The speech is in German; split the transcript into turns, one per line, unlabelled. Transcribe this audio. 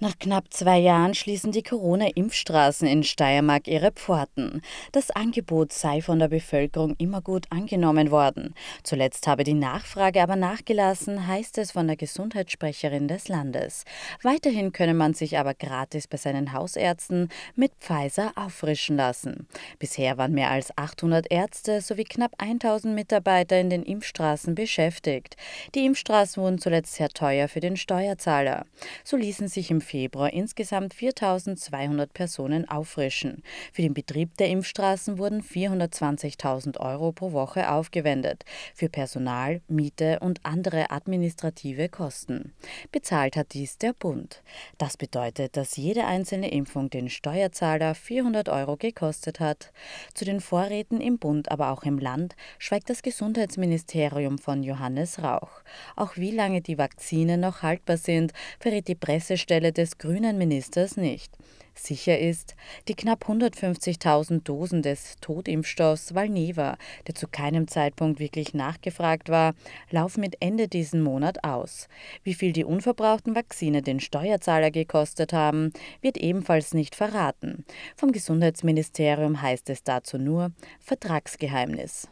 Nach knapp zwei Jahren schließen die Corona-Impfstraßen in Steiermark ihre Pforten. Das Angebot sei von der Bevölkerung immer gut angenommen worden. Zuletzt habe die Nachfrage aber nachgelassen, heißt es von der Gesundheitssprecherin des Landes. Weiterhin könne man sich aber gratis bei seinen Hausärzten mit Pfizer auffrischen lassen. Bisher waren mehr als 800 Ärzte sowie knapp 1000 Mitarbeiter in den Impfstraßen beschäftigt. Die Impfstraßen wurden zuletzt sehr teuer für den Steuerzahler. So ließen sich im Februar insgesamt 4.200 Personen auffrischen. Für den Betrieb der Impfstraßen wurden 420.000 Euro pro Woche aufgewendet, für Personal, Miete und andere administrative Kosten. Bezahlt hat dies der Bund. Das bedeutet, dass jede einzelne Impfung den Steuerzahler 400 Euro gekostet hat. Zu den Vorräten im Bund, aber auch im Land schweigt das Gesundheitsministerium von Johannes Rauch. Auch wie lange die Vakzine noch haltbar sind, verrät die Pressestelle des grünen Ministers nicht. Sicher ist, die knapp 150.000 Dosen des Totimpfstoffs Valneva, der zu keinem Zeitpunkt wirklich nachgefragt war, laufen mit Ende diesen Monat aus. Wie viel die unverbrauchten Vakzine den Steuerzahler gekostet haben, wird ebenfalls nicht verraten. Vom Gesundheitsministerium heißt es dazu nur Vertragsgeheimnis.